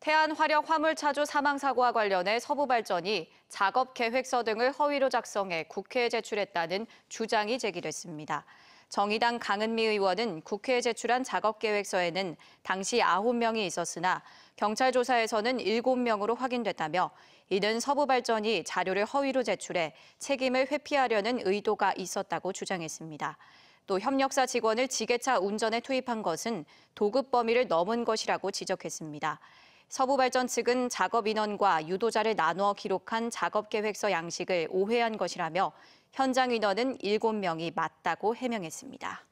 태안 화력 화물차주 사망 사고와 관련해 서부발전이 작업 계획서 등을 허위로 작성해 국회에 제출했다는 주장이 제기됐습니다. 정의당 강은미 의원은 국회에 제출한 작업 계획서에는 당시 9명이 있었으나 경찰 조사에서는 7명으로 확인됐다며 이는 서부발전이 자료를 허위로 제출해 책임을 회피하려는 의도가 있었다고 주장했습니다. 또 협력사 직원을 지게차 운전에 투입한 것은 도급 범위를 넘은 것이라고 지적했습니다. 서부발전 측은 작업 인원과 유도자를 나누어 기록한 작업 계획서 양식을 오해한 것이라며 현장 인원은 7명이 맞다고 해명했습니다.